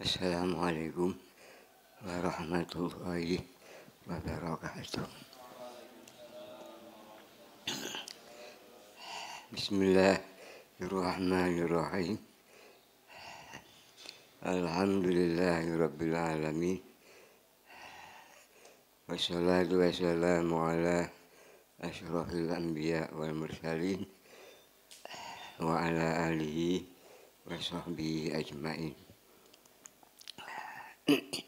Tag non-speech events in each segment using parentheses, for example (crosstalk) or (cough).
السلام عليكم ورحمة الله وبركاته بسم الله الرحمن الرحيم الحمد لله رب العالمين والصلاة والسلام على أشرف الأنبياء والمرسلين وعلى آله وصحبه أجمعين (coughs)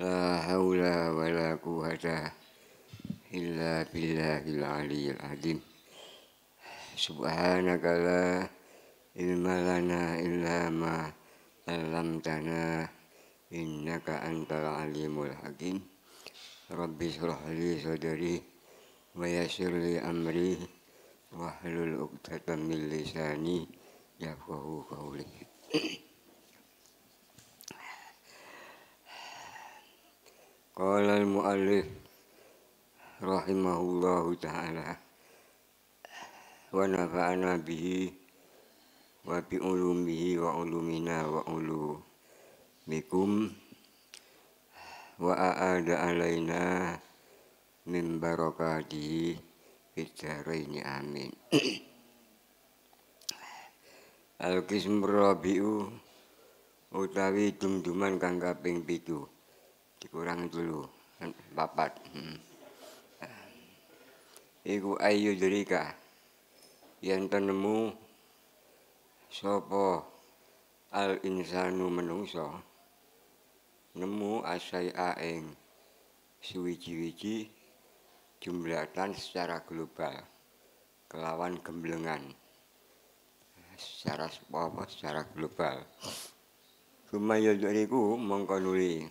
La haula wa la quwata illa billahil aliyil azim. Subhanaka la ilma lana illa ma 'allamtana innaka antal alimul hakim. Rabbi shrah li sadri wa yassir li amri wahlul 'uqdatam min lisani yafqahu qawli. (coughs) Qala al-mu'allif rahimahullahu ta'ala wa nafa'ana bihi wa bi ulumihi wa ulumina wa ulu bikum, wa a'ada alaina min barakatihi bidaraini amin Al-Qism Rabi'u utawi dumduman kang kaping 7 dikurang dulu bapak hmm. eh, iku ayu dirika, yang tenemu sopo al insanu menungso nemu asai aeng suwici-wici jumlatan secara global kelawan gemblengan secara sopo secara global Kumayo diriku mongkonuli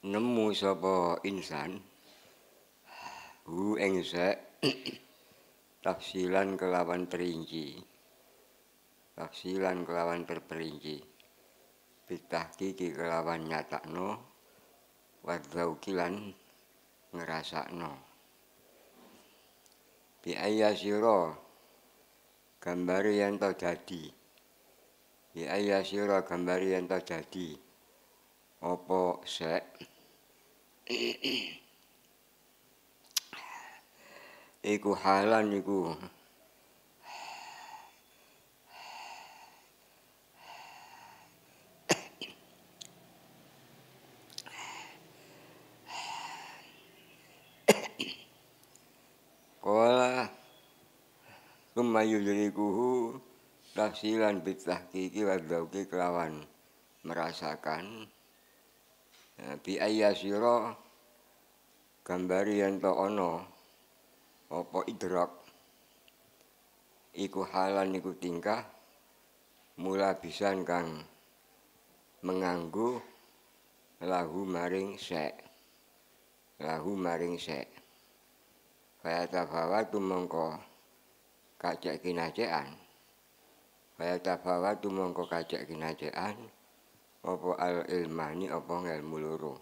nemu sapa insan hu engse (clears throat) tafsilan kelawan perinci tafsilan kelawan perperinci pitah kiki kelawan nyatakno wadzau kilan ngerasakno bi ayasiro gambar yang terjadi bi ayasiro gambar yang jadi, opo sek iku halan iku kola kemayu jeriku tafsilan bitah kiki wadauki kelawan merasakan Eh, bi ayasiro gambari yang to ono opo idrok iku halan iku tingkah mula bisan kang menganggu lahu maring sek lahu maring sek kaya tabawa tu mongko kajak kinajean kaya tabawa tu mongko kajak kinajean Opo al ilmani opo ngelmu loro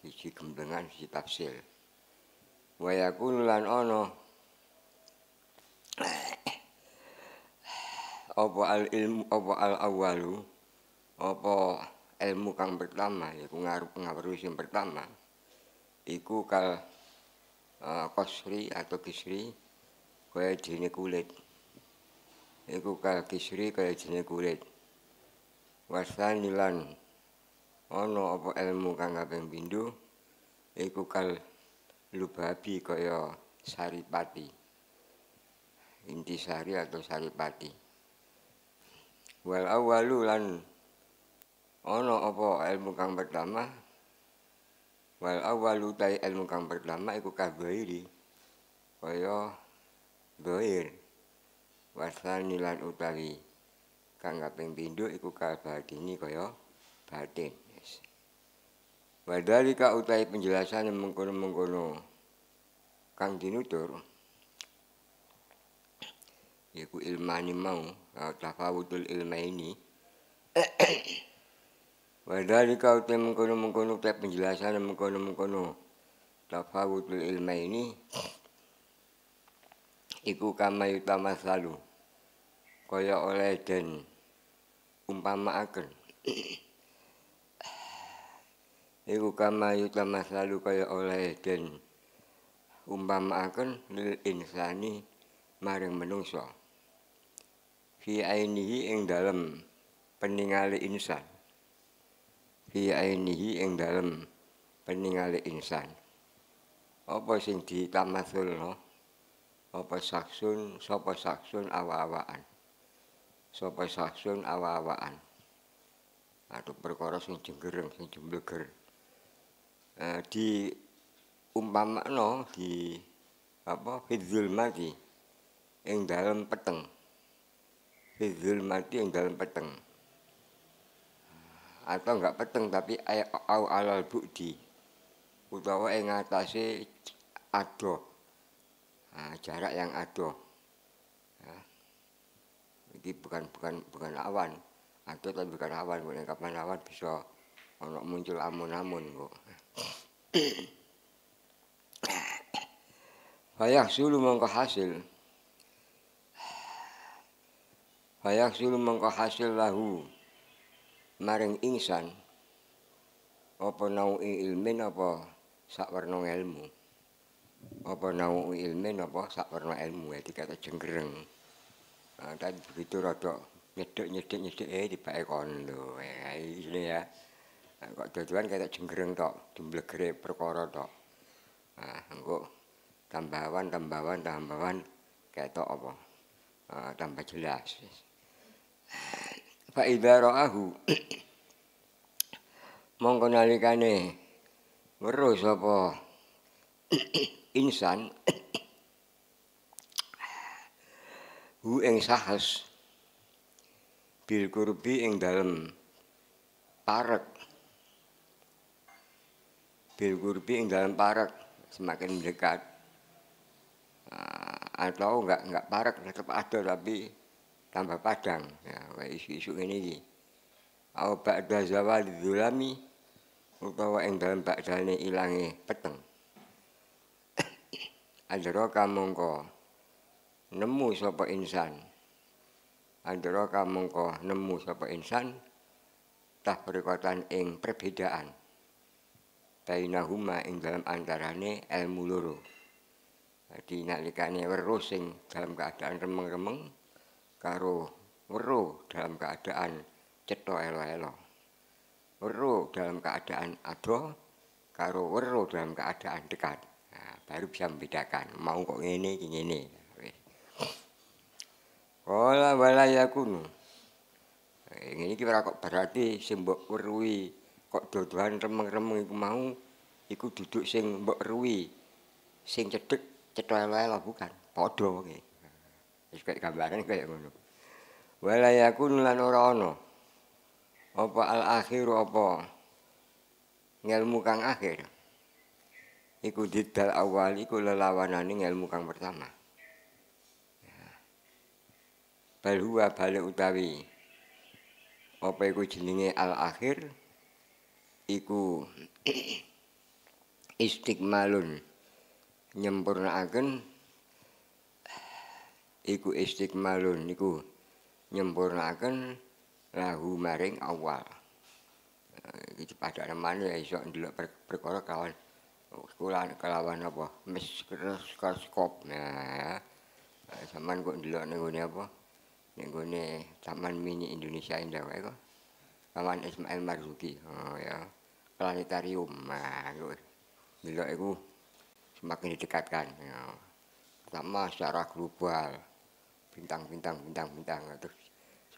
siji gemblengan siji tafsir waya lan ono opo al ilmu apa al awalu opo ilmu kang pertama ya ku ngaruh pengaruh sing pertama iku kal uh, eh, kosri atau kisri kaya jenis kulit iku kal kisri kaya jenis kulit wasani lan ana apa ilmu kang kaping pindho iku kal lubabi kaya saripati intisari atau saripati wal awalu lan ana apa ilmu kang pertama wal awalu tai ilmu kang pertama iku kabairi kaya bair wasani lan utawi kang kaping pindho iku kabadini kaya batin. Yes. Wadari ka utai penjelasan mengkono-mengkono kang dinutur, yaitu ilmani mau, tafawutul ilma ini, wadari ka utai mengkono-mengkono utai penjelasan yang mengkono-mengkono tafawutul ilma ini, (clears throat) iku kamayutama selalu, kaya oleh den umpamaaken (clears throat) iku kama utama lalu kaya oleh den umpamaaken lil insani maring menungso. fi ainihi ing dalem peningali insan fi ainihi ing dalem peningali insan apa sing ditamasul apa saksun sapa saksun awa-awaan sopai sasun awa-awaan atau perkara sing jenggereng sing jembleger eh, di no di apa fidzul mati yang dalam peteng fidzul mati yang dalam peteng eh, atau enggak peteng tapi au alal bukti utawa yang atase ado nah, jarak yang ado nah, iki bukan bukan bukan lawan atau tapi bukan lawan bukan kapan lawan bisa ono muncul amun amun kok Fayak sulu mongko hasil Fayak sulu mongko hasil lahu Maring insan Apa nau ilmin apa Sak warna ilmu Apa nau ilmin apa Sak warna ilmu Jadi kata jenggereng Dan begitu rodok nyedek nyedek nyedek eh di pak ekon eh, ini ya kok tujuan kayak jenggereng tok jumlah gere perkara tok nah engko tambahan tambahan tambahan kayak tok apa nah, tambah jelas pak ibaro ahu mongko nalikane weruh sapa insan hu ing sahas bil kurbi ing dalem parek bil kurbi ing dalem parek semakin mendekat ah, atau enggak enggak parek tetap ada tapi tambah padang ya isu-isu ini au ba'da zawal dzulami utawa ing dalem ba'dane ilange peteng (coughs) adraka mongko nemu sapa insan andraka mengko nemu sapa insan tah perikatan ing perbedaan bainahuma ing dalam antarane ilmu loro dadi nalikane weruh sing dalam keadaan remeng-remeng karo weruh dalam keadaan cetha elo-elo weruh dalam keadaan adoh, karo weruh dalam keadaan dekat nah, baru bisa membedakan mau kok ngene iki ngene Wala wala yakun. Eh, Ini iki kok berarti sing mbok weruhi kok dodohan remeng-remeng iku mau iku duduk sing mbok ruwi. Sing cedek, cethel-wae lho bukan. Padha iki. Wis kaya gambaran kaya ngono. Wala yakun lan ora ono. Apa al akhir apa? Ngelmu kang akhir. Iku didal awal iku lelawanane ngelmu kang pertama. balhuwa balik utawi apa iku jenenge al akhir iku (clears throat) istiqmalun nyempurnaaken iku istiqmalun iku nyempurnaaken lahu maring awal iki padha nemane ya iso ndelok perkara kawan sekolah kelawan apa miskroskop nah ya. Sampeyan kok ndelok ning ngene apa? yang gue taman mini Indonesia Indah wae kok taman Ismail Marzuki oh ya planetarium nah gue bila itu semakin didekatkan pertama secara global bintang bintang bintang bintang terus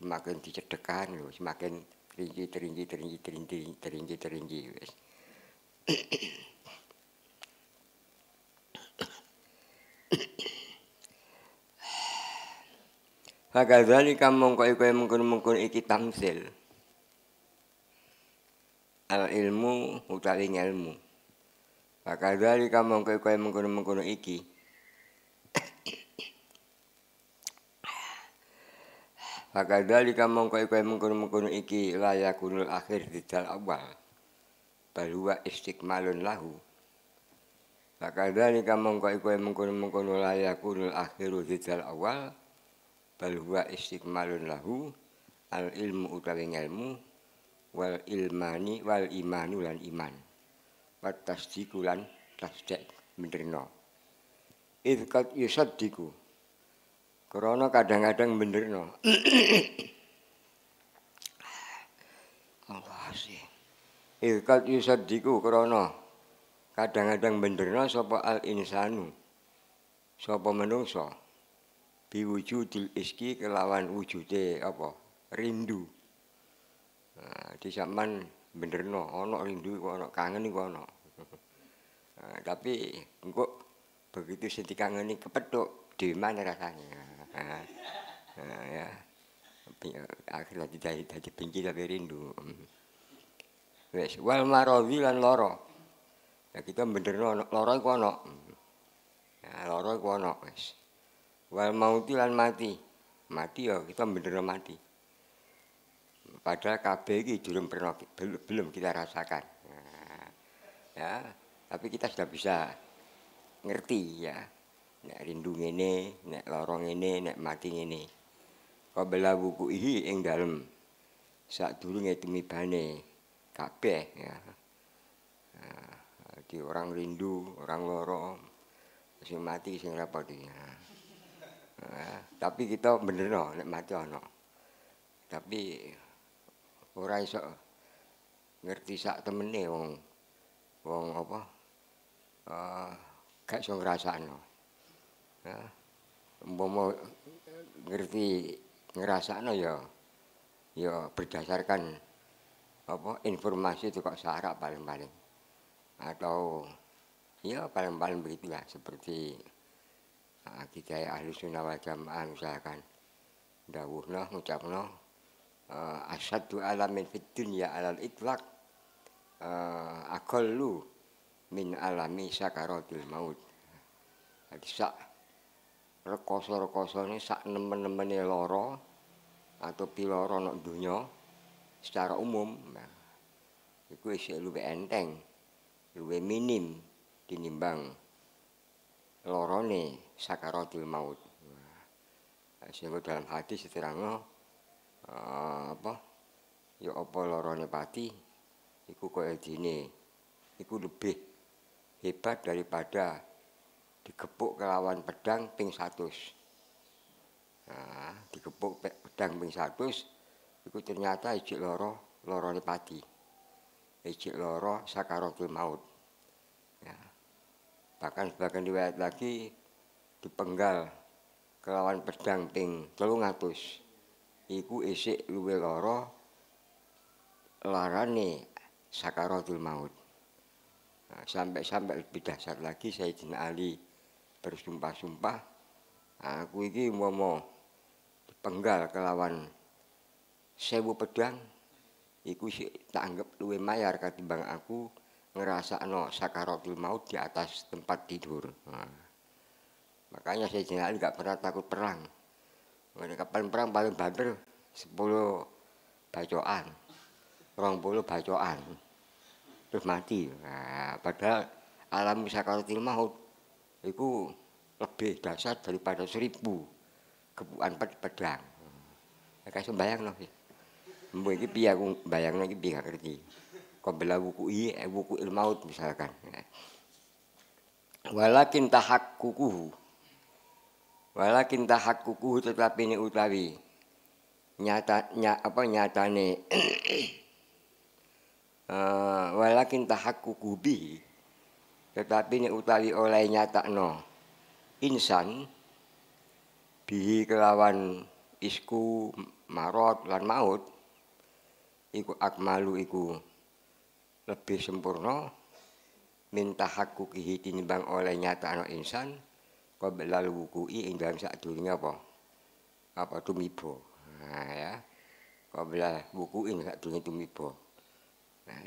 semakin dicedekkan, lo semakin terinci terinci terinci terinci terinci terinci, terinci, terinci. kamu mongko iku mengkun mengkun iki tamsil. Al ilmu utawi ilmu. Fakadzalika mongko iku mengkon-mengkon iki. kamu mongko iku mengkun mengkun iki layakunul akhir di dal awal. Balwa istikmalun lahu. kamu mongko iku mengkun mengkun layakunul akhiru dal awal. bal huwa istiqmalun lahu al ilmu utawi ilmu wal ilmani wal imanu lan iman wa tasdiku lan benerna. menerno idkat yusaddiku krono kadang-kadang benerna. (coughs) Allah sih idkat yusaddiku krono kadang-kadang benerna, sapa al insanu sapa menungso biwujudil iski kelawan wujude apa rindu nah, di zaman bener no ono rindu ono kangen iku ono (laughs) nah, tapi kok begitu sedih kangen iki kepethuk di mana rasanya (laughs) nah, ya tidak tidak dipinggi tapi rindu wes (laughs) wal marawi lan loro ya kita bener no loro iku ono ya, loro iku ono wes wal mauti lan mati mati ya kita bener mati padahal KB ini belum pernah belum kita rasakan nah, ya tapi kita sudah bisa ngerti ya nek rindu ngene nek lorong ini nek mati ngene qabla wukuhi ing dalem sadurunge tumibane kabeh ya nah, di orang rindu orang lorong sing mati sing repot tapi kita bener no, nek maca no. Tapi ora iso ngerti sak temene wong wong apa? Eh, uh, gak iso ngrasakno. Ya. Umpama ngerti ngrasakno ya ya berdasarkan apa informasi itu kok paling-paling atau ya paling-paling begitulah seperti kita ahli sunnah wal jamaah misalkan dawuh noh ngucap noh uh, e, asadu alamin fit dunya alal itlak uh, e, akollu min alami sakaratul maut jadi sak rekoso-rekoso ini sak nemen-nemen loro atau piloro nak dunya secara umum nah, itu isi lebih enteng lebih minim dinimbang Lorone sakaratul maut. Nah, Sehingga dalam hadis seterangnya eh, apa ya apa lorone pati iku kaya dine iku lebih hebat daripada digepuk kelawan pedang ping 100. Nah, digepuk pedang ping 100 iku ternyata ijik loro lorone pati. Ijik loro sakaratul maut. Ya. Bahkan sebagian riwayat lagi dipenggal kelawan pedang ping 300 iku isik luwe loro larane sakaratul maut sampai-sampai nah, lebih dasar lagi Sayyidina Ali bersumpah-sumpah aku iki momo dipenggal kelawan sewu pedang iku si, tak anggap luwe mayar ketimbang aku ngerasa no sakaratul maut di atas tempat tidur nah. Makanya saya Ali nggak pernah takut perang. Kapan perang paling banter sepuluh bacoan, orang puluh bacoan, terus mati. Nah, padahal alam sakaratil maut itu lebih dasar daripada seribu kebuan pedang. Ya, kayak sembayang loh. Mbok iki piye aku bayangno iki piye gak ngerti. Qabla buku iya eh, wuku il misalkan. Nah. Walakin tahakkukuhu Walakin tahakkuku tetapi ini utawi nyata apa nyatane uh, (clears throat) walakin tahakkuku bi tetapi ini oleh nyata no insan bihi kelawan isku marot lan maut iku akmalu iku lebih sempurna minta hakku kihi tinimbang oleh nyata no insan qablal wuku'i ing dalam sadurunge apa? Apa tumiba. Nah ya. Qablal wuku'i ing sadurunge tumiba. Nah,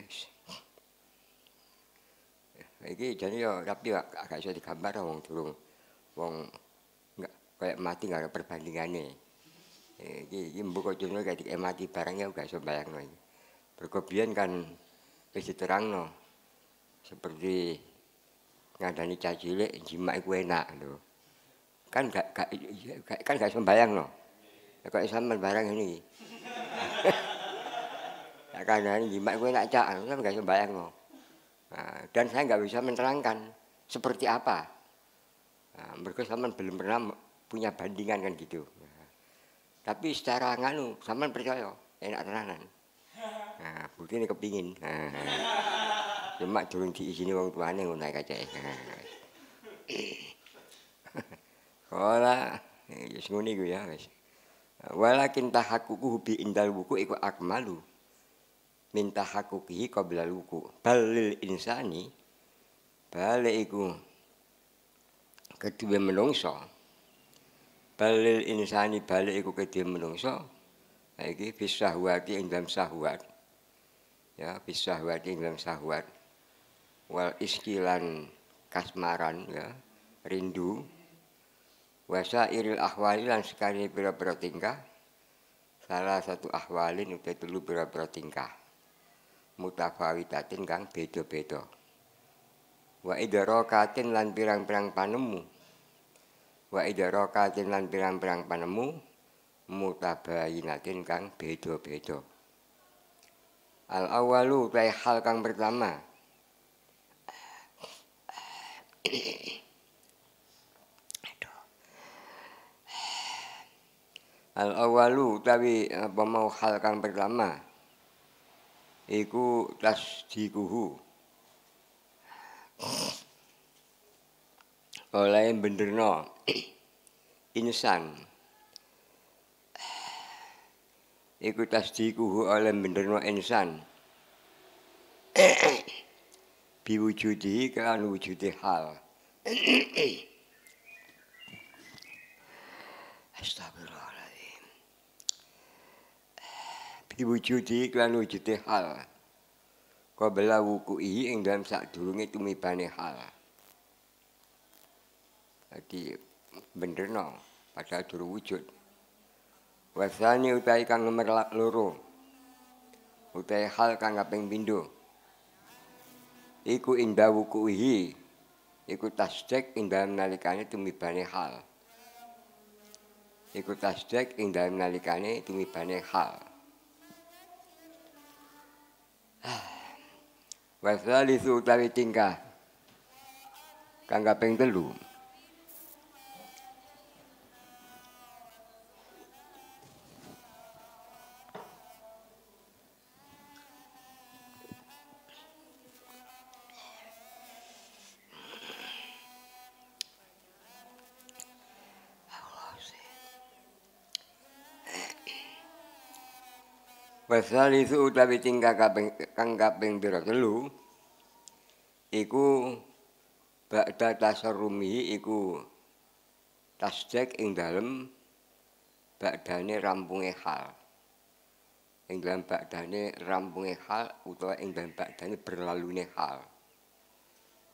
nah. Iki jane yo rapi gak iso digambar wong durung wong enggak kayak mati enggak ada perbandingane. Eh, iki iki mbok jono kayak mati barangnya gak iso bayangno iki. Bergobian kan wis diterangno. Seperti ngadani cah cilik jimat iku enak lho. Kan gak gak, iya, gak kan gak sembayang no. Ya kok barang ini. (laughs) ya ini kan, jimat iku enak cak, kan gak sembayang no. Nah, dan saya nggak bisa menerangkan seperti apa. Nah, mereka sama belum pernah punya bandingan kan gitu. Nah, tapi secara nganu sama percaya enak tenanan. Nah, bukti ini kepingin. Nah. Cuma di sini wong tuane ngono acah kacake. Ora, wis ngene gue ya wis. Walakin tahakkuku bi indal wuku iku akmalu. Minta hakuki qabla wuku. Balil insani balik iku kedua menungso. Balil insani balik iku kedua menungso. Iki bisahwati ing dalam sahwat. Ya, bisahwati ing dalam sahwat wal iskilan kasmaran ya rindu wasa iril ahwali lan sekali pira-pira tingkah salah satu ahwalin uta dulu pira-pira tingkah mutafawitatin kang beda-beda wa idarakatin lan pirang-pirang panemu wa idarakatin lan pirang-pirang panemu mutabayinatin kang beda-beda al awalu utai hal kang pertama al awalu tapi apa eh, mau hal pertama iku dikuhu oleh benderno (clears throat) insan iku dikuhu oleh benderno insan (clears throat) biwujudi kan wujudi hal (clears throat) astagfirullah diwujudi iklan wujudi hal. Kobela wuku ihi ing dalam sak durungi tumibane hal. Jadi bener no, padahal duru wujud. Wasani utai kang nomor loro. Utai hal kang kaping pindho. Iku indah wuku ihi. Iku tasdek indah menalikannya tumibane hal. Iku tasdek indah menalikannya tumibane hal. Wes lah disutai tingkah. Kangga peng telu. Wasali su utawi tingkah kaping kang kaping pira telu iku ba'da tasarrumi iku tasdek ing dalem badane rampunge hal. Ing dalem badane rampunge hal utawa ing dalem badane berlalune hal.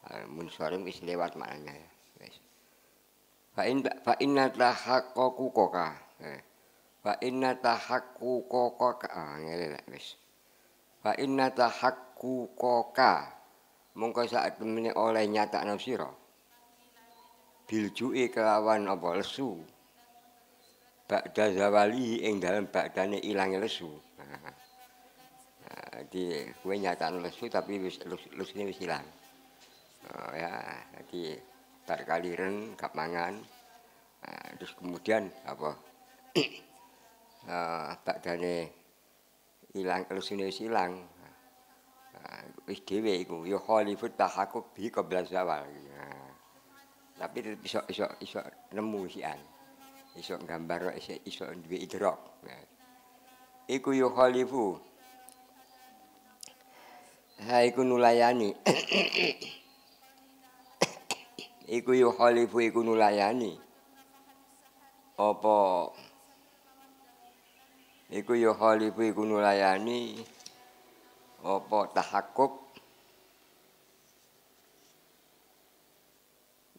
Ah, mun sore wis lewat maknane. Wis. Fa in fa inna la haqqu kokah. Eh. Wa inna tahakku koko ah, ngene nek wis. Wa inna tahakku koka. Mongko sak temene oleh nyata nafsiro. Biljui kelawan apa lesu. Bakda zawali ing dalem badane ilange lesu. Nah, di kue nyataan lesu tapi wis lesu wis ilang. Oh, ya, jadi tak kaliren, kap Nah, terus kemudian apa? (clears throat) Ah, tak dane ilang lusine ilang ah, wis dhewe iku ya Hollywood tak aku bi kebelas awal ah. tapi tetep iso iso nemu isian. iso gambar iso iso duwe idrok iku yo Hollywood ha iku nulayani (coughs) iku yo Hollywood iku nulayani apa Opo... iku ya khalifu iku nulayani apa tahakkuk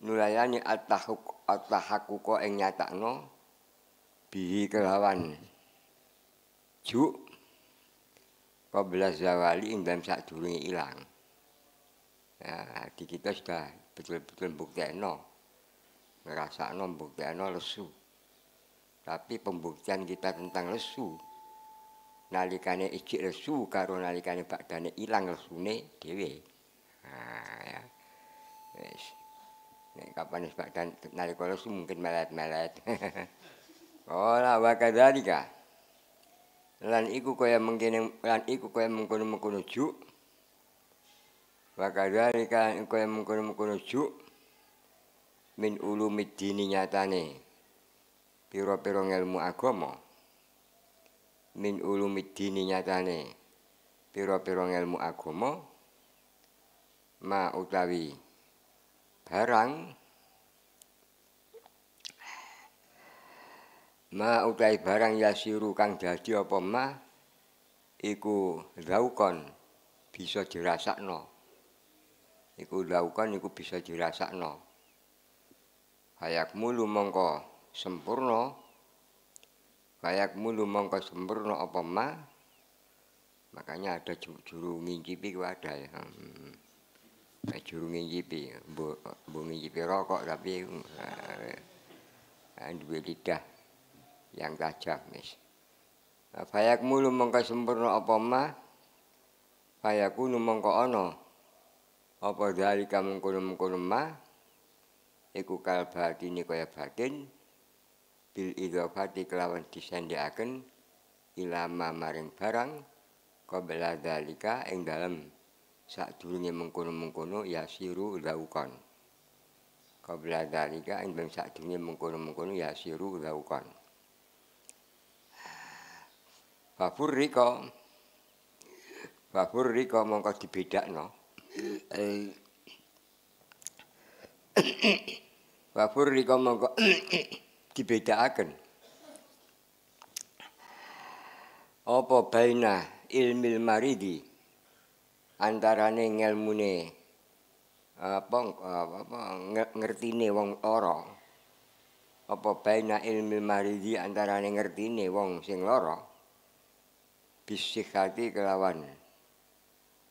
nulayani at-tahuk at-tahakkuk ing nyatakno bihi kelawan juk kabeh zawali ing dalem sadurunge ilang ya kita sudah betul-betul bukti no ngerasa lesu tapi pembuktian kita tentang lesu nalikane iki lesu karo nalikane badane ilang lesune dhewe nah ya wis nek kapan wis badan nalika lesu mungkin melet-melet (laughs) ora wae dalika lan iku kaya mengkene lan iku kaya mengkono-mengkono ju Maka dari kan kau yang mengkuno-mengkuno min ulu mid dini Piro pira ilmu agomo, min ulumiddini nyatane Piro pira ilmu agomo, ma utawi barang ma utawi barang yasiru kang dadi apa ma iku zaukon bisa dirasakno iku zaukon iku bisa dirasakno hayak mulu mongko sempurna kayak mulu mongko sempurna apa ma makanya ada juru ngincipi ku ada ya hmm. Eh, juru ngincipi bu, bu ngincipi rokok tapi uh, eh, eh, dua lidah yang tajam mis Fayak mulu mongko sempurna apa ma Fayakunu mongko ono Apa kamu mengkono mengkono ma Iku kal batini kaya batin bil idhofati kelawan diaken, ilama maring barang qabla dalika ing dalem sadurunge mengkono-mengkono yasiru zaukan qabla dalika ing dalem sadurunge mengkono-mengkono yasiru zaukan Bapur riko Bapur riko mongko dibedakno Bapur mongko dibedakaken. Apa baina ilmil maridi antarane ngelmune apa apa ngertine wong lara apa baina ilmil maridi antarane ngertine wong sing lara bisihati kelawan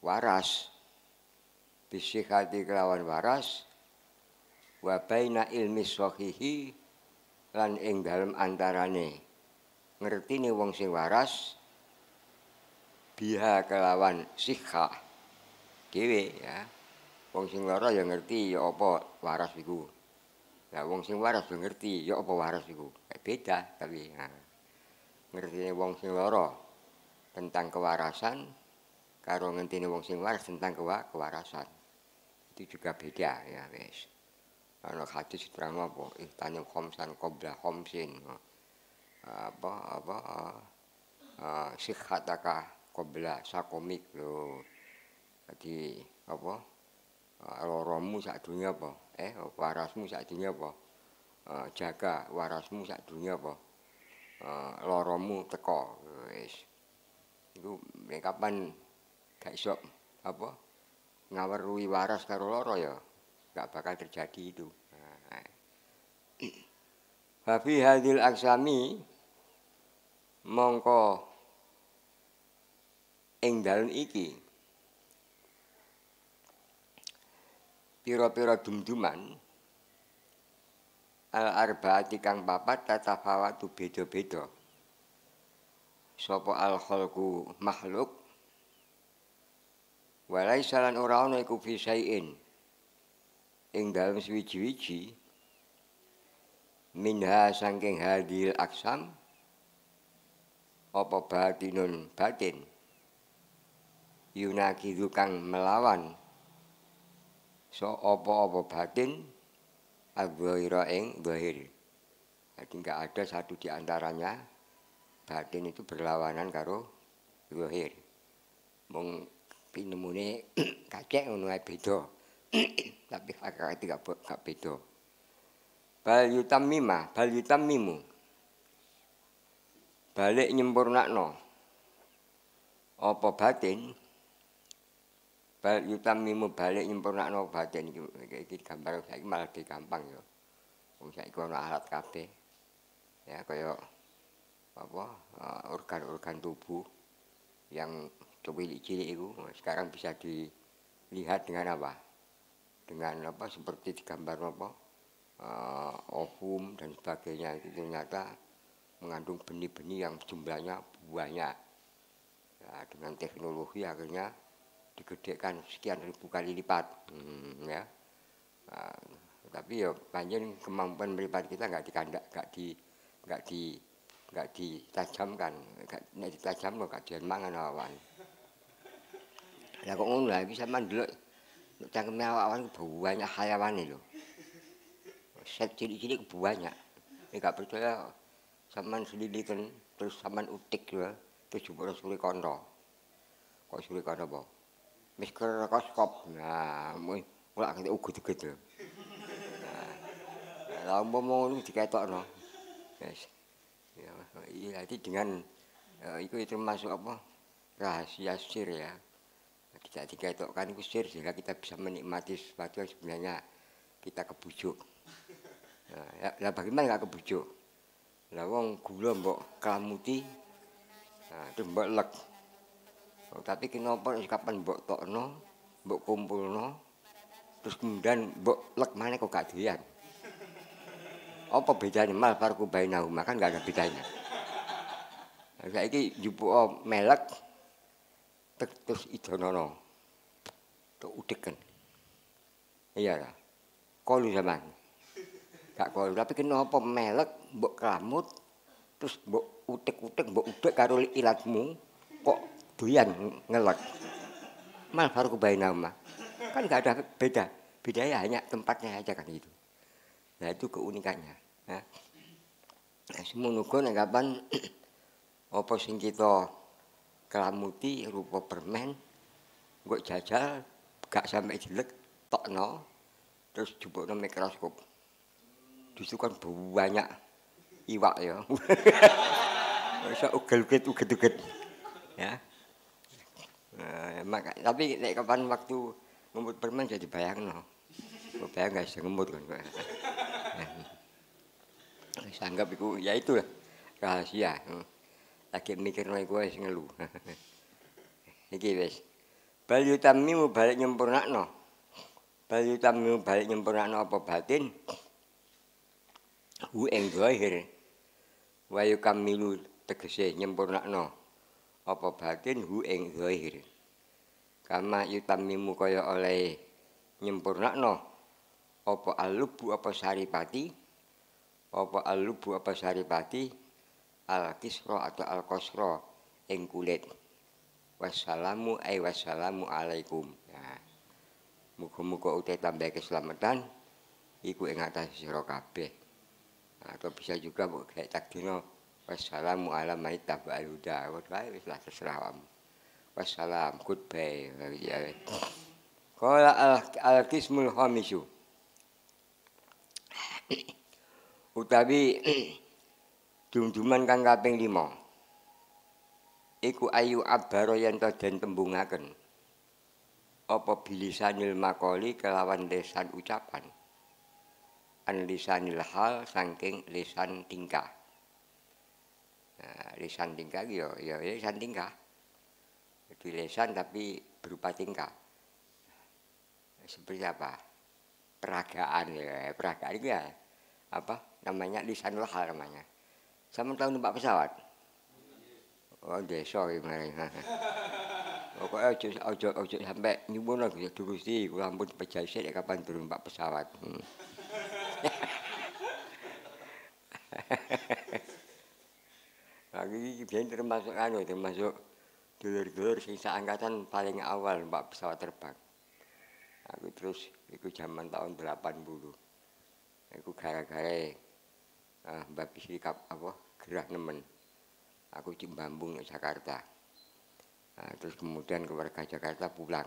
waras bisihati kelawan waras wa baina ilmi sahihi lan ing dalem antarane ngertine wong sing waras biha kelawan sikha dhewe ya wong sing lara ya ngerti ya apa waras iku nah wong sing waras ya ngerti ya apa waras iku eh, beda tapi nah, ngertine wong sing lara tentang kewarasan karo ngertine wong sing waras tentang kewarasan itu juga beda ya wes ana hadis terang apa ihtanya komsan, qabla khamsin oh. ah, apa apa ah, ah, sihataka qabla sakomik lho jadi apa loromu sakdunya apa eh warasmu sakdunya apa jaga warasmu sakdunya apa loromu teko wis Itu kapan gak iso apa ngawerui waras karo loro ya nggak bakal terjadi itu. Nah. Babi hadil aksami mongko ing dalem iki pira-pira dumduman al arbaati kang papat tatafawatu beda-beda sapa al khalqu makhluk walaisa lan ora ana iku fi ing dalem wiji minha saking hadil aksam apa batinun batin yunaki dukang melawan so apa-apa batin abuhira ing bahir jadi enggak ada satu di antaranya batin itu berlawanan karo bahir mung pinemune (clears throat) kakek ngono beda tapi agak tidak gak beda bal yutam mima bal yutam mimu balik no. apa batin bal yutam mimu balik no batin Ini gambar ini malah lebih gampang ya Saya ikut no alat kabeh ya kaya apa eh, organ-organ tubuh yang cilik-cilik itu sekarang bisa dilihat dengan apa dengan apa seperti digambar apa uh, eh, ohum dan sebagainya itu ternyata mengandung benih-benih yang jumlahnya banyak ya, dengan teknologi akhirnya digedekan sekian ribu kali lipat hmm, ya uh, tapi ya banyak kemampuan melipat kita nggak dikandak nggak di nggak di nggak ditajamkan nggak ditajam kok nggak mangan awan ya kok ngono bisa mandelok cangkeme awan banyak hayawani lho. Set cilik-cilik banyak. Enggak percaya saman sendiri terus saman utik ya terus jumpa orang suri kok suri kondo bo misker rekoskop nah mulak ngulak kita ugut gitu nah lama mau lu diketok no ya iya eh, itu dengan itu itu masuk apa rahasia sir ya tidak diketokkan kusir sehingga kita bisa menikmati sesuatu yang sebenarnya kita kebujuk. Nah, ya, bagaimana nggak kebujuk? Lah wong gula mbok kelamuti, nah, itu mbok lek. Oh, tapi kenapa kapan mbok tokno, mbok kumpulno, terus kemudian mbok lek mana kok gak dian? Apa bedanya mal parku nahu Makan gak ada bedanya. Nah, saya ini jupuk oh, melek, itu nono, tuh udeken. Iya lah Kolu zaman. Gak kolu tapi kena apa melek buk kelamut terus buk utek-utek buk udik karo ilatmu kok doyan ngelak, Mal baru kebayang nama. Kan gak ada beda. beda ya hanya tempatnya aja kan itu. Nah itu keunikannya. Nah, nah semono nek kapan (clears throat) apa sing kita kelamuti rupa permen gue jajal gak sampai jelek no terus no mikroskop justru kan banyak iwak ya bisa ugel-ugel ugal uget ya nah, tapi naik kapan waktu ngemut permen jadi bayang no, bayang gak bisa ngemut kan saya anggap itu ya itulah rahasia hmm. lagi mikirno iku wis ngelu. (laughs) Iki wis. Bal yutammi mu balik nyempurnakno. Bal yutammi mu balik nyempurnakno apa batin? Hu ing Wayu Wa yukammilu tegese nyempurnakno apa batin hu ing Kama yutamimu mu kaya oleh nyempurnakno apa alubu apa saripati? Apa alubu apa saripati? al-kisra atau al qasra ing kulit. Wassalamu ay wassalamu alaikum. Nah, Muka-muka utai tambah keselamatan, iku ing atas sira kabeh. Nah, atau bisa juga mbok gawe takdino. Wassalamu ala man tabal huda. Wae wis lah terserah kamu. Wassalam, goodbye. Kala al-kismul khamisu. Utabi tuh -tuh Dumduman kang kaping limo, Iku ayu abaro yang pembungakan, opo tembungaken. Apa bilisanil makoli kelawan lesan ucapan. An lisanil hal saking lesan tingkah. Nah, lesan tingkah yo yo ya, ya, ya lesan tingkah. Jadi lesan tapi berupa tingkah. Seperti apa? Peragaan ya, peragaan ya apa namanya lisanul hal namanya. Sama tahun numpak pesawat. Oh, desa iki mari. (laughs) Pokoke aja aja aja sampe nyuwun lagi ya, di kula ampun percaya nek kapan turun numpak pesawat. Hmm. (laughs) Lagi biyen termasuk anu termasuk dulur-dulur sisa angkatan paling awal numpak pesawat terbang. Aku terus iku zaman tahun 80. Iku gara-gara Ah, mbak iki kap apa gerah nemen. Aku di Bambung Jakarta. Nah, terus kemudian keluarga Jakarta pulang.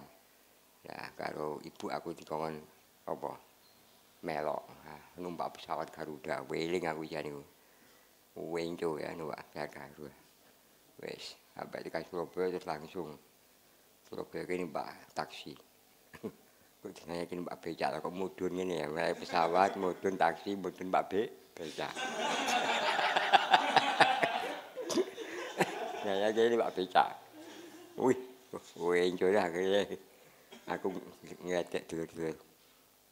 Ya, karo ibu aku dikongon apa? Melok, nah, numpak pesawat Garuda, weling aku jani. Wenjo ya numpak pesawat Garuda. Wes, sampai di Surabaya terus langsung. Surabaya ini mbak taksi. (laughs) kok jangan yakin Mbak Beca lah kok mudun ini ya mulai pesawat mudun taksi mudun Mbak Be Beca jangan (laughs) yakin Mbak Beca wih wih coba akhirnya aku ngeliat dulu dulu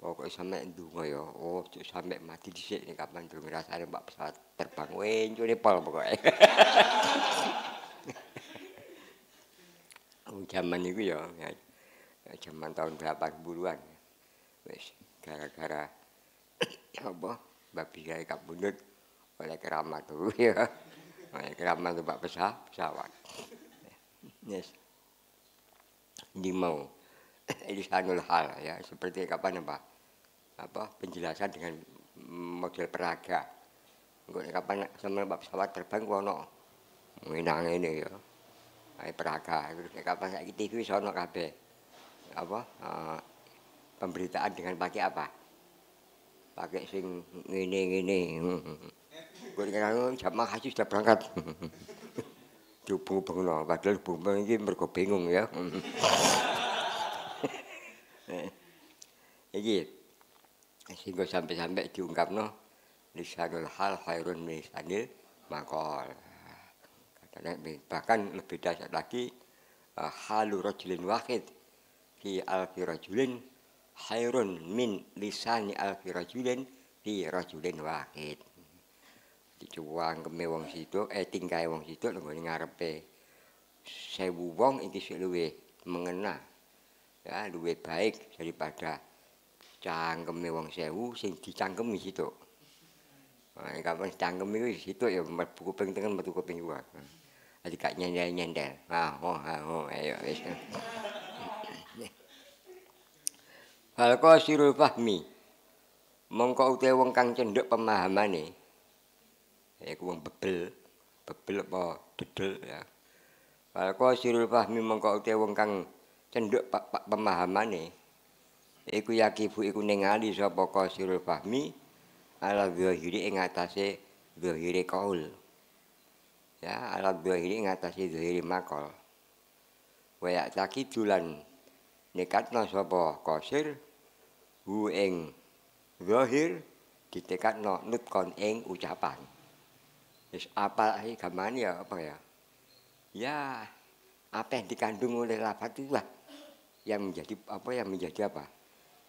pokok sampe dungo ya oh sampe mati di sini kapan dulu ngerasain Mbak pesawat terbang wih coba pol pokoknya (laughs) Oh, zaman itu ya. zaman tahun 80-an ya. wis gara-gara (coughs) apa babi saya bunut oleh keramat tuh (laughs) ya oleh keramat tuh pak pesah pesawat yes (coughs) ini mau (coughs) sanul hal ya seperti kapan apa apa penjelasan dengan model peraga Gue kapan sama pak pesawat terbang kono minang ini ya Ayo peraga terus kapan saya TV sono kabeh apa uh, pemberitaan dengan pakai apa? Pakai sing ini ini Gue dengan jam makasih sudah berangkat. (laughs) Dihubung-hubung no, padahal hubung ini mereka bingung ya. Hmm. (laughs) Eh, iki sehingga sampai-sampai diungkap no lisanul hal khairun lisanil makol. Bahkan lebih dasar lagi eh, halu rojilin wakit fi alfi rajulin khairun min lisani alfi rajulin fi rajulin wahid dicuang keme wong situ eh tingkae wong situ nunggu ngarepe sewu wong iki sik luwe mengena ya luwe baik daripada cangkeme wong sewu sing dicangkemi situ Nah, kapan cangkem itu situ ya buku kuping tengen metu kuping gua. Jadi kak nyendel nyender. Ah, oh, ah, oh, ayo. ayo. Balqa sirul fahmi. Mengko ute wong kang cendhek pemahamane. Iku wong bebel, bebel apa dedel ya. Balqa sirul fahmi mengko ute wong kang cendhek pemahamane. Iku yakibu iku ningali sapa ka sirul fahmi ala zahiri ing atase zahiri kaul. Ya, ala zahiri ing atase zahiri makol. Wayak takidulan nekatna sapa kosir hu ing zahir ditekatna nutkon ing ucapan wis apa gamane ya apa ya ya apa yang dikandung oleh lafaz itu lah yang menjadi apa yang menjadi apa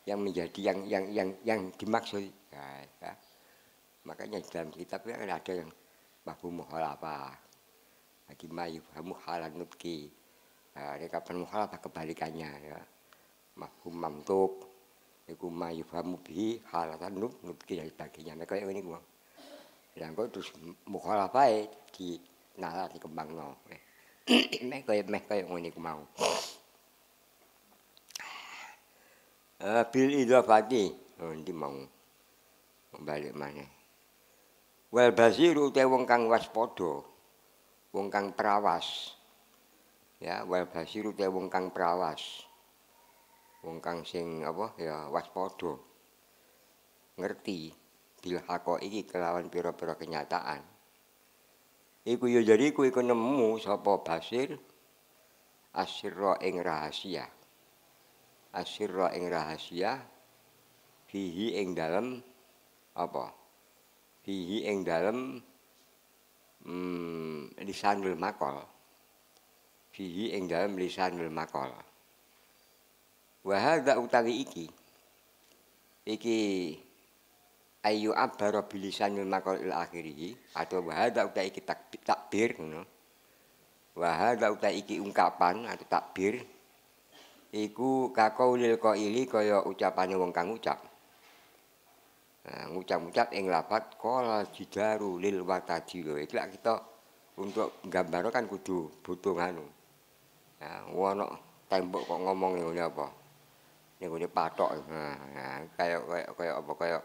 yang menjadi yang yang yang yang dimaksud ya, ya. makanya dalam kitab ya, ada yang muhal apa, bagi mayu bahu muhalan nutki nah, kapan apa kebalikannya ya mahum mantuk iku mayfamu bihi halatan nuk nuk dan sebagainya mereka yang ini gua yang gua terus mukhalah baik di nalar di kembang no mereka yang mereka yang ini gua mau bil idul fati nanti mau kembali mana wal basiru teh wong kang waspodo wong kang perawas ya wal basiru teh wong kang perawas wong kang sing apa ya waspada ngerti bil hako iki kelawan pira-pira kenyataan iku ya jadi ku iku nemu sapa basir asirro ing rahasia asirro ing rahasia fihi ing dalem apa fihi ing dalem mm lisanul makol fihi ing dalem lisanul makol wahadha utawi iki iki ayu abara bilisan makalil akhir iki atau wahadha utawi iki takbir ngono wahadha utawi iki ungkapan atau takbir iku kakaulil qaili kaya ucapane wong kang ucap nah, ngucap-ngucap ing lafat qala jidaru lil watadi lho iki lak kita untuk gambarkan kudu butuh anu nah, wono tembok kok ngomong ngene apa nggone patok kaya kaya apa kaya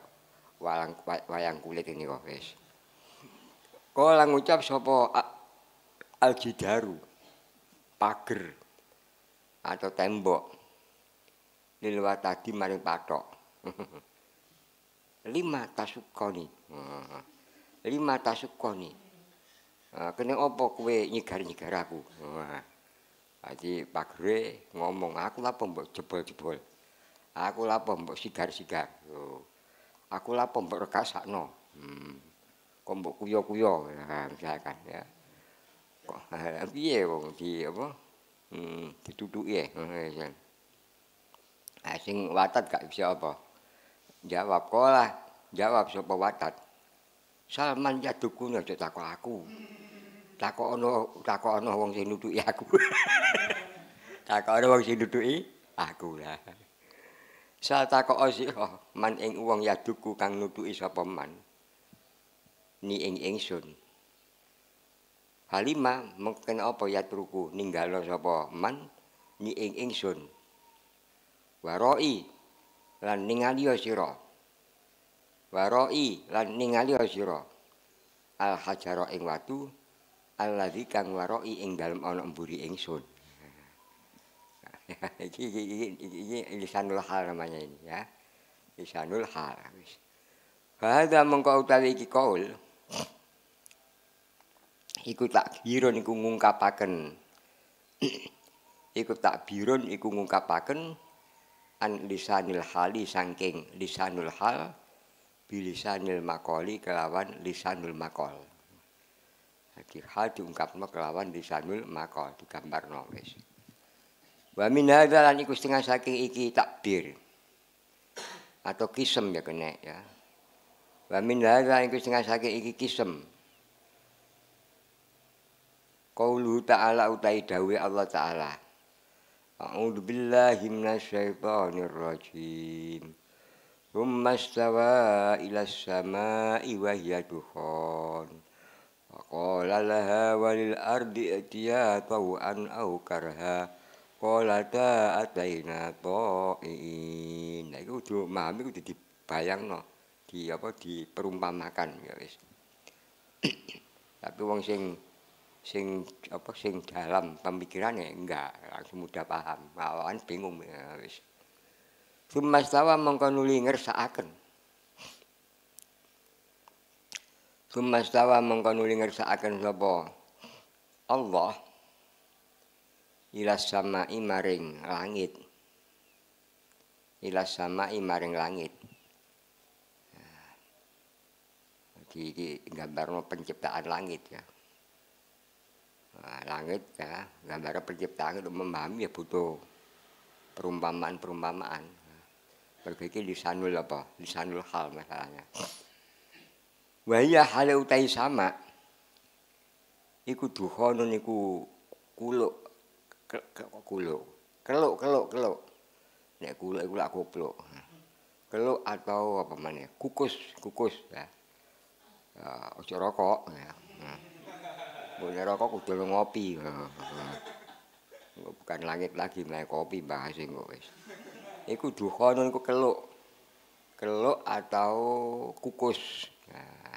wayang wayang kulit ini kok wis kula ngucap sapa aljidaru pager atau tembok lilwa tadi maring patok (laughs) lima tasukoni lima tasukoni kene apa kowe nyigar-nyigar aku Jadi Pak ngomong, aku lah pembok jebol-jebol. Aku lapo mbok sigar-sigar. Aku lapo mbok regasakno, no. Hmm. Kombok kuyo-kuyo, misalkan ya. Kok eh, piye wong di apa? Hmm, dituduki eh, ya. Nah, sing watat gak bisa apa? Jawab kola, jawab sapa watat. Salman ya dukun aja takok aku. Takok ono takok ono wong sing nutuki aku. (laughs) takok ono wong sing nutuki aku lah. satakoko sira oh, man ing wong yaduku kang nutuki sapa man ni ing ingsun halima mungkin apa yatruku ninggalo sapa man ni ing ingsun waroi lan ningali sira waroi lan ningali sira al hajaro ing watu alladzi kang waroi ing dalem ana mburi ingsun (laughs) Ini lisanul hal namanya ini ya. Lisanul hal. Bahasa mengkau tadi iki kaul. tak biron iku ngungkapaken. tak biron iku ngungkapaken an lisanil hali sangking lisanul hal bilisanil makoli kelawan lisanul makol. Hati hal diungkapno kelawan lisanul makol gambar wis. Wa min hadza lan iku setengah saking iki takbir. Atau kisem ya kena ya. Wa min hadza iku setengah saking iki kisem. Qaulu ta'ala utai dawe Allah ta'ala. A'udzu billahi minasyaitonir rajim. Thumma istawa ila samai wa hiya dukhan. Wa laha walil ardi atiya karha. kolada ada ina to iin nah itu udah mami udah dibayang di apa di perumpamakan ya wis (coughs) tapi wong sing sing apa sing dalam pemikirannya enggak langsung mudah paham awan bingung ya wis Sumas tawa mengkonuli ngersaaken. Sumas tawa mengkonuli ngersaaken sopo. Allah ilas sama maring langit ilas sama maring langit nah, Jadi di gambar penciptaan langit ya nah, langit ya gambar penciptaan untuk memahami ya butuh perumpamaan perumpamaan berpikir lisanul apa lisanul hal masalahnya wahya hal utai sama ikut duhonun ikut kuluk kok kulo keluk keluk keluk nek kulo iku lak goblok keluk atau apa mana kukus kukus ya ojo rokok ya punya hmm. rokok kudu ngopi bukan langit lagi main kopi bahasa engko wis iku dukhon iku keluk keluk atau kukus nah.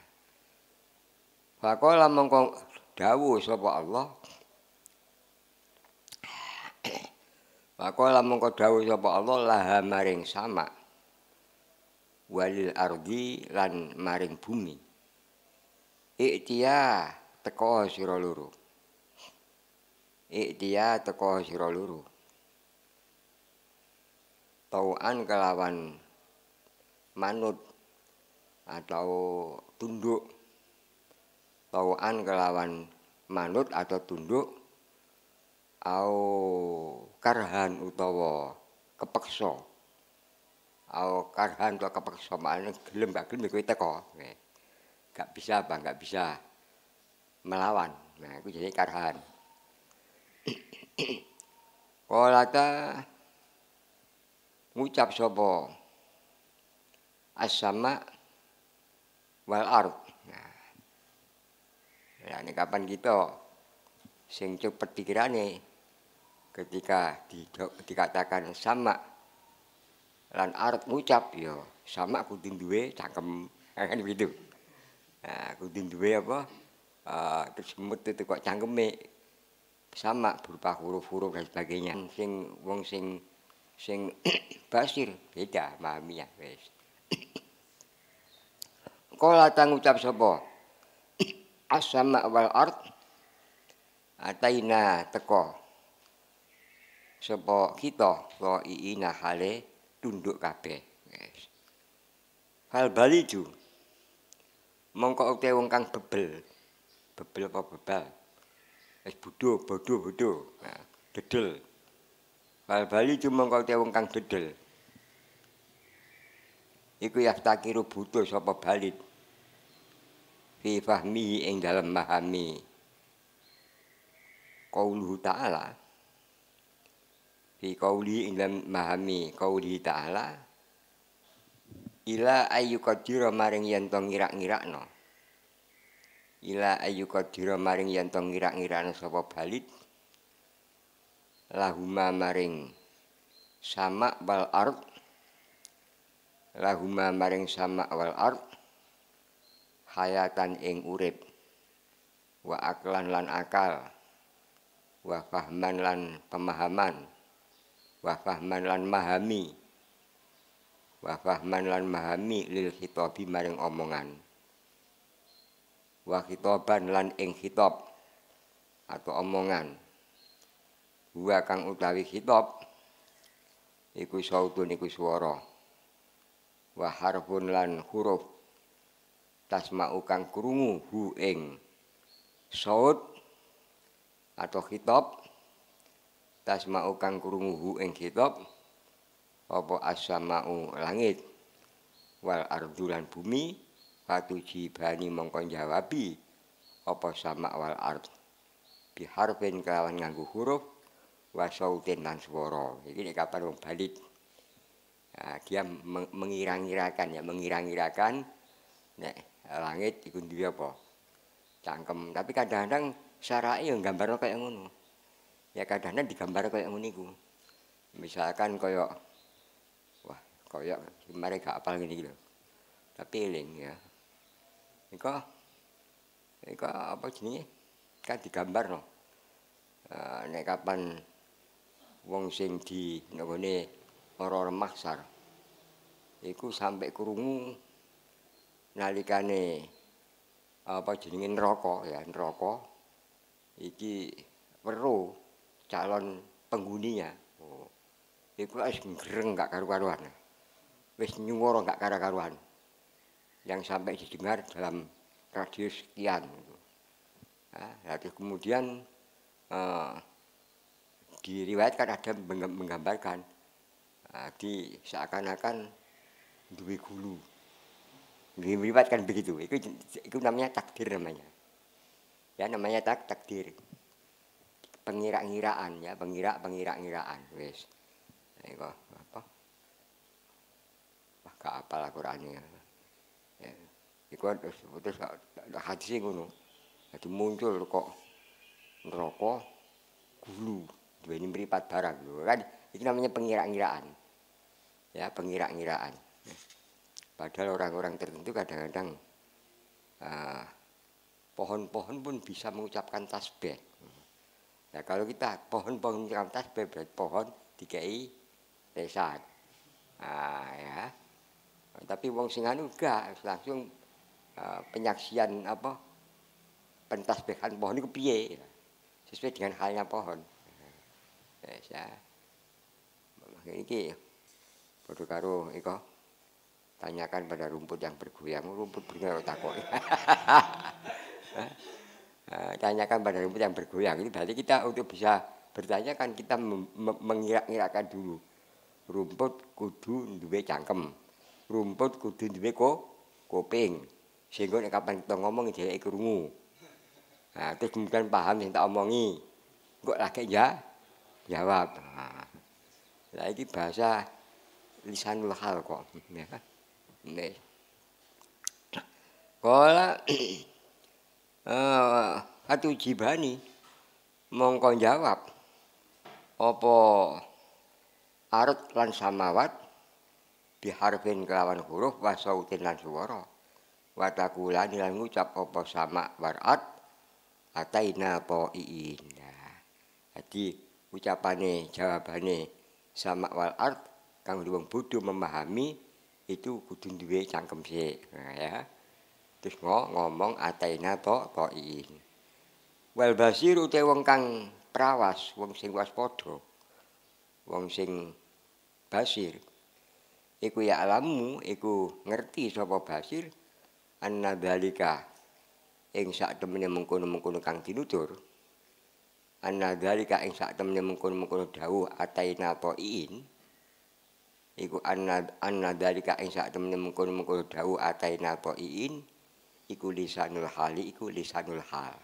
Fakola mongkong dawu sapa Allah Pakola mongko dawuh sapa Allah laha maring sama walil ardi lan maring bumi. Iktia teko sira loro. Iktia teko sira loro. Tauan kelawan manut atau tunduk. Tauan kelawan manut atau tunduk. au karhan utawa kepeksa au karhan utawa kepeksa maknane gelem gak gelem ya kowe teko gak bisa apa gak bisa melawan nah aku jadi karhan Kolata ngucap sopo asama wal ard. Nah, ini kapan gitu? sing cepet pikirane ketika dikatakan sama lan arep ngucap ya sama kudu duwe cangkem (laughs) kan gitu nah kudu duwe apa uh, terus mut itu kok cangkeme sama berupa huruf-huruf dan sebagainya sing wong sing sing (clears throat) basir beda mami ya wes (clears throat) kala tang ucap sapa (clears throat) as sama wal ard ataina teko Sepo kita wa iina hale tunduk kabeh fal baliju mongko ukte wong kang bebel bebel apa bebal wis bodho bodho bodho dedel fal baliju mongko ukte wong kang dedel iku ya takiru butuh sapa balit fi fahmi ing dalem memahami qauluhu ta'ala fi qauli dalam memahami qauli ta'ala ila ayu qadira maring yen to ngira-ngirakno ila ayu qadira maring yen to ngira-ngirakno sapa balik lahuma maring sama wal ard lahuma maring sama wal ard hayatan ing urip wa aklan lan akal wa fahman lan pemahaman wafahman lan mahami wafahman lan mahami lil khitabi maring omongan wakitoban lan ing khitab atau omongan wa kang utawi khitab iku sautun iku swara wa harfun lan huruf tasma'u kang krungu hu ing saut atau khitab tasma'u kang krunguhu ing kitab apa asma'u langit wal ardulan bumi watu jibani mongko jawabi apa sama wal ard biharfin kelawan nganggu huruf wasautin dan suara ini nek kapan wong balit nah, dia mengira irakan ya mengira irakan nek langit iku apa cangkem tapi kadang-kadang syara'i yang gambar kayak ngono ya kadang-kadang digambar kaya ngono niku. Misalkan kaya, wah, kaya koyok gak apal ngene iki lho. Tapi eling ya. kok, Iko kok apa jenenge? Kan digambar no. E, nek kapan wong sing di nggone ora remaksar. Iku sampai kurungu nalikane apa jenenge neraka ya, neraka. Iki weruh calon penghuninya. itu oh. Iku ya, wis greng gak karu-karuan. Wis nyuwara gak karu-karuan. Yang sampai didengar dalam radius sekian. Nah, kemudian uh, diriwayatkan ada menggambarkan uh, di seakan-akan duwe gulu. Diriwayatkan begitu. Itu, itu namanya takdir namanya. Ya namanya tak takdir pengira-ngiraan ya, pengira pengira-ngiraan wis. Niku apa? Wah, gak apal Qur'ane. Anu ya. ya. Iku terus putus hadis ngono. Dadi muncul kok neraka gulu ini berlipat barang lho kan itu namanya pengira-ngiraan ya pengira-ngiraan padahal orang-orang tertentu kadang-kadang eh, pohon-pohon uh, pun bisa mengucapkan tasbih Nah kalau kita pohon-pohon ramtas bebas pohon dikei lesan. Ah ya. Tapi wong Singanu enggak langsung uh, penyaksian apa pentas bekan pohon itu piye ya. sesuai dengan halnya pohon. Nah, ya. Ini Bodo karo iko tanyakan pada rumput yang bergoyang rumput bergoyang takut (laughs) Eh, tanyakan pada rumput yang bergoyang. Ini berarti kita untuk bisa bertanya kan kita mengira-ngirakan dulu. Rumput kudu duwe cangkem. Rumput kudu duwe ko kuping. Sehingga kapan kita ngomong jadi kerungu. Nah, terus kemudian paham yang tak omongi. Kok lagi ya? Jawab. Nah, nah ini bahasa lisanul hal kok. Ya. (laughs) Nih. Kalau (clears throat) uh, eh, atu jibani mongko jawab opo arut lan samawat biharfin kelawan huruf wasa utin lan suara watakula nilai ngucap opo sama warat ataina po iin jadi ucapane jawabane sama wal art kang luwung bodho memahami itu kudu duwe cangkem sik nah, ya terus ngomong ataina to to iin wal basir te wong kang prawas wong sing waspada wong sing basir iku ya alammu iku ngerti sapa basir anna dalika ing sak temene mengkono-mengkono kang tinudur anna dalika ing sak temene mengkono-mengkono dawuh ataina to iin iku anna anna dalika ing sak temene mengkono-mengkono dawuh ataina to iin iku lisanul hali iku lisanul hal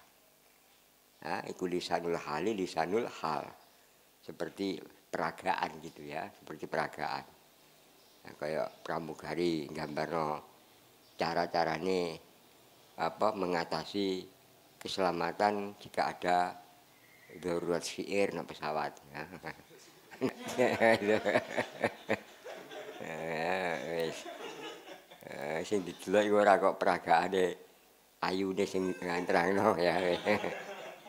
ha, iku lisanul hali lisanul hal seperti peragaan gitu ya seperti peragaan nah, kayak pramugari gambar cara-cara nih apa mengatasi keselamatan jika ada darurat siir no pesawat ya. (laughs) (laughs) Eh, sing didelok iku ora kok peragaane ayune sing ngantrangno (laughs) ya wis.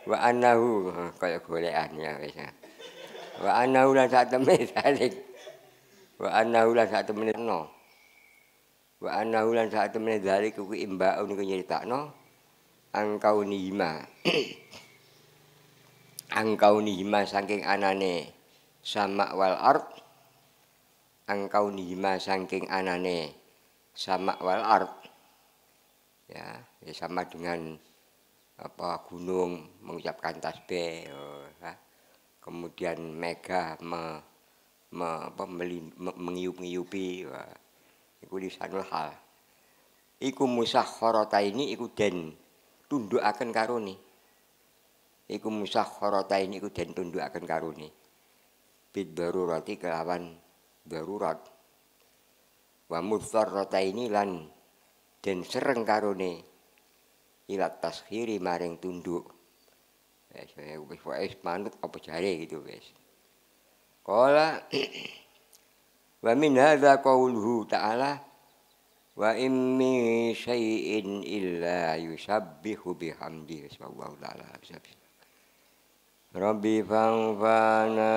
Wa annahu eh, kaya golekan ya wis. Wa annahu lan sak temen (laughs) salik. Wa annahu lan sak temen no. Wa annahu lan sak temen dalik ku imbaun niku nyeritakno angkau nihima. (clears throat) angkau nihima saking anane sama wal ard angkau nihima saking anane sama wal art ya, ya sama dengan apa gunung mengucapkan tasbih ya. ya. kemudian mega me, me, apa, me, mengiup-ngiupi ya. iku sanul hal iku musakhkharata ini iku den tundukaken karone iku musakhkharata ini iku den tundukaken baru bid darurati kelawan darurat wa mudzarrata ini lan den sereng karone ila taskhiri maring tunduk wis wis wis manut apa jare gitu wis kala (clears throat) wa min hadza qawluhu ta'ala wa inni shay'in illa yusabbihu bihamdi subhanahu wa ta'ala rabbi fa'fana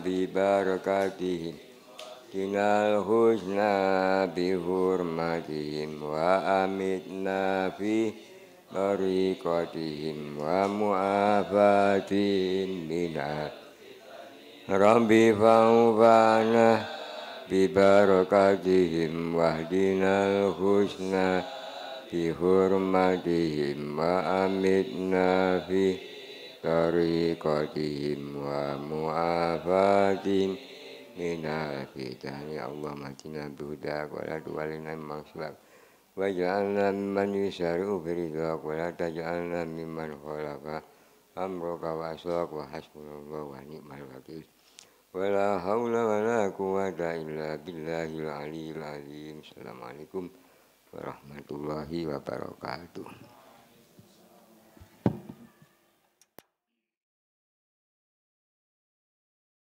bi barakatihi Dinal husna bihurmatihim wa amitna fi tariqatihim wa mu'afatin minat Rabbi fa'ufana bibarakatihim wahdinal husna bihurmatihim wa amitna fi tariqatihim wa mu'afatin minat Inna kita ya Allah makinah duda kuala dua man yusaru beridwa kuala taja'alna mimman Amroka wa aslaku wa hasbunallah wa ni'mal wakil Wala hawla wa la quwata illa billahi wa aliyil azim Assalamualaikum warahmatullahi